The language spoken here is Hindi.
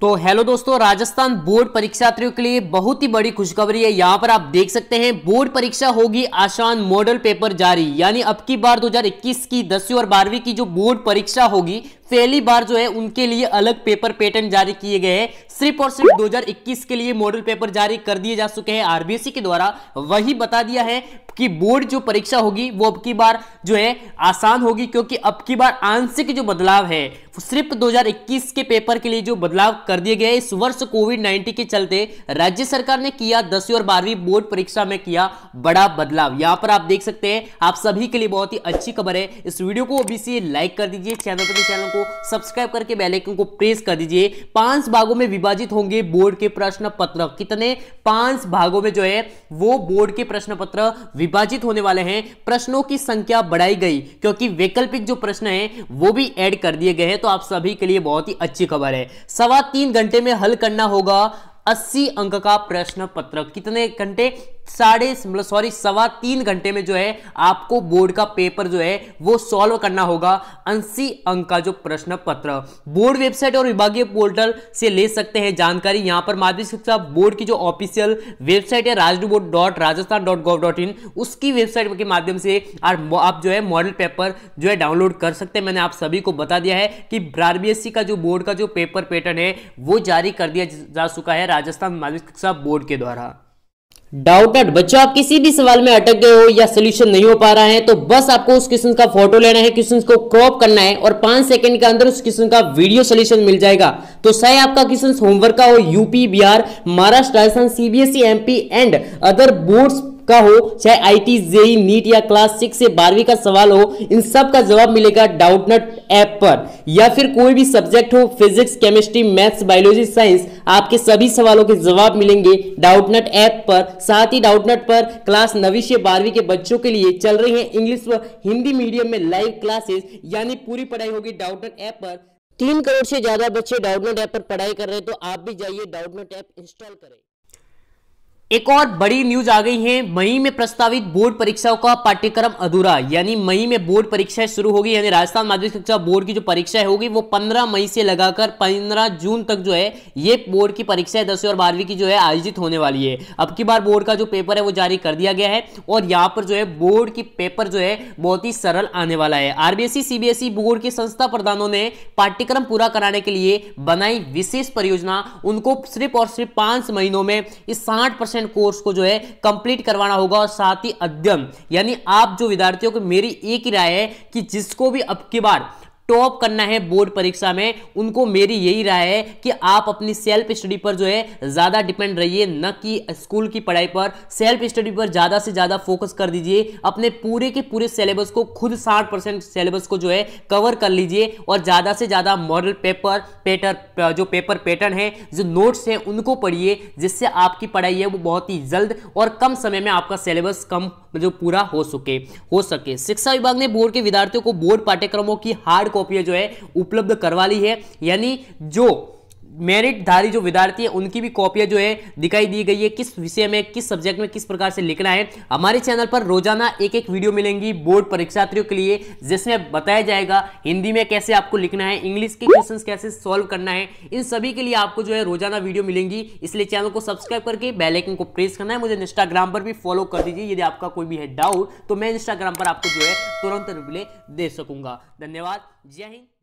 तो हेलो दोस्तों राजस्थान बोर्ड परीक्षार्थियों के लिए बहुत ही बड़ी खुशखबरी है यहाँ पर आप देख सकते हैं बोर्ड परीक्षा होगी आसान मॉडल पेपर जारी यानी अब की बार 2021 की दसवीं और बारहवीं की जो बोर्ड परीक्षा होगी पहली बार जो है उनके लिए अलग पेपर पैटर्न जारी किए गए हैं सिर्फ और सिर्फ 2021 के लिए मॉडल पेपर जारी कर दिए जा चुके हैं आरबीएससी के द्वारा वही बता दिया है कि बोर्ड जो परीक्षा होगी वो अब की बार जो है आसान होगी क्योंकि अब की बार आंशिक जो बदलाव है सिर्फ 2021 के पेपर के लिए जो बदलाव कर दिए गए इस वर्ष कोविड 19 के चलते राज्य सरकार ने किया दसवीं और बारहवीं बोर्ड परीक्षा में किया बड़ा बदलाव यहां पर आप देख सकते हैं आप सभी के लिए बहुत ही अच्छी खबर है इस वीडियो को अभी से लाइक कर दीजिए चैनल पर चैनल को सब्सक्राइब करके बेल आइकन को प्रेस कर दीजिए पांच भागों में विभाजित होंगे बोर्ड के प्रश्न पत्र कितने पांच भागों में जो है वो बोर्ड के प्रश्न पत्र विभाजित होने वाले हैं प्रश्नों की संख्या बढ़ाई गई क्योंकि वैकल्पिक जो प्रश्न है वो भी एड कर दिए गए हैं तो आप सभी के लिए बहुत ही अच्छी खबर है सवा तीन घंटे में हल करना होगा 80 अंक का प्रश्न पत्र कितने घंटे साढ़े मतलब सॉरी सवा तीन घंटे में जो है आपको बोर्ड का पेपर जो है वो सॉल्व करना होगा अंसी अंक का जो प्रश्न पत्र बोर्ड वेबसाइट और विभागीय पोर्टल से ले सकते हैं जानकारी यहाँ पर माध्यमिक शिक्षा बोर्ड की जो ऑफिशियल वेबसाइट है board dot Rajasthan dot gov dot in उसकी वेबसाइट के माध्यम से आप जो है मॉडल पेपर जो है डाउनलोड कर सकते हैं मैंने आप सभी को बता दिया है कि आरबीएससी का जो बोर्ड का जो पेपर पैटर्न है वो जारी कर दिया जा चुका है राजस्थान माध्यमिक शिक्षा बोर्ड के द्वारा डाउटेड बच्चों आप किसी भी सवाल में अटक गए हो या सोल्यूशन नहीं हो पा रहा है तो बस आपको उस क्वेश्चन का फोटो लेना है क्वेश्चन को क्रॉप करना है और पांच सेकंड के अंदर उस क्वेश्चन का वीडियो सोल्यूशन मिल जाएगा तो चाहे आपका क्वेश्चन होमवर्क का हो UP Bihar Maharashtra Rajasthan CBSE MP and other board का हो चाहे आई टी जेई नीट या क्लास सिक्स से बारहवीं का सवाल हो इन सब का जवाब मिलेगा डाउटनट ऐप पर या फिर कोई भी सब्जेक्ट हो physics chemistry maths biology science आपके सभी सवालों के जवाब मिलेंगे डाउटनट ऐप पर साथ ही डाउटनट पर क्लास नवी से बारहवीं के बच्चों के लिए चल रही है इंग्लिश व हिंदी मीडियम में लाइव क्लासेस यानी पूरी पढ़ाई होगी डाउटनट ऐप पर तीन करोड़ से ज्यादा बच्चे डाउटनेट ऐप पर पढ़ाई कर रहे हैं तो आप भी जाइए डाउटनेट ऐप इंस्टॉल करें एक और बड़ी न्यूज आ गई है मई में प्रस्तावित बोर्ड परीक्षाओं का पाठ्यक्रम अधूरा यानी मई में बोर्ड परीक्षाएं शुरू होगी यानी राजस्थान माध्यमिक शिक्षा बोर्ड की जो परीक्षा होगी वो 15 मई से लगाकर 15 जून तक जो है ये बोर्ड की परीक्षाएं दसवीं और बारहवीं की जो है आयोजित होने वाली है अब की बार बोर्ड का जो पेपर है वो जारी कर दिया गया है और यहाँ पर जो है बोर्ड की पेपर जो है बहुत ही सरल आने वाला है आरबीएससी सीबीएसई बोर्ड के संस्था प्रधानों ने पाठ्यक्रम पूरा कराने के लिए बनाई विशेष परियोजना उनको सिर्फ और सिर्फ पांच महीनों में इस साठ परसेंट कोर्स को जो है कंप्लीट करवाना होगा और साथ ही अध्ययन यानी आप जो विद्यार्थियों को मेरी एक ही राय है कि जिसको भी अब की बार टॉप करना है बोर्ड परीक्षा में उनको मेरी यही राय है कि आप अपनी सेल्फ स्टडी पर जो है ज़्यादा डिपेंड रहिए न कि स्कूल की पढ़ाई पर सेल्फ स्टडी पर ज़्यादा से ज़्यादा फोकस कर दीजिए अपने पूरे के पूरे सिलेबस को खुद साठ परसेंट सिलेबस को जो है कवर कर लीजिए और ज़्यादा से ज़्यादा मॉडल पेपर पेटर जो पेपर पैटर्न है जो नोट्स हैं उनको पढ़िए जिससे आपकी पढ़ाई है वो बहुत ही जल्द और कम समय में आपका सिलेबस कम जो पूरा हो सके हो सके शिक्षा विभाग ने बोर्ड के विद्यार्थियों को बोर्ड पाठ्यक्रमों की हार्ड कॉपियाँ जो है उपलब्ध करवा ली है यानी जो मेरिटधारी जो विद्यार्थी है उनकी भी कॉपियां जो है दिखाई दी गई है किस विषय में किस सब्जेक्ट में किस प्रकार से लिखना है हमारे चैनल पर रोजाना एक एक वीडियो मिलेंगी बोर्ड परीक्षार्थियों के लिए जिसमें बताया जाएगा हिंदी में कैसे आपको लिखना है इंग्लिश के क्वेश्चन कैसे सॉल्व करना है इन सभी के लिए आपको जो है रोजाना वीडियो मिलेंगी इसलिए चैनल को सब्सक्राइब करके बेलाइकन को प्रेस करना है मुझे इंस्टाग्राम पर भी फॉलो कर दीजिए यदि आपका कोई भी है डाउट तो मैं इंस्टाग्राम पर आपको जो है तुरंत रिप्ले दे सकूंगा धन्यवाद जय हिंद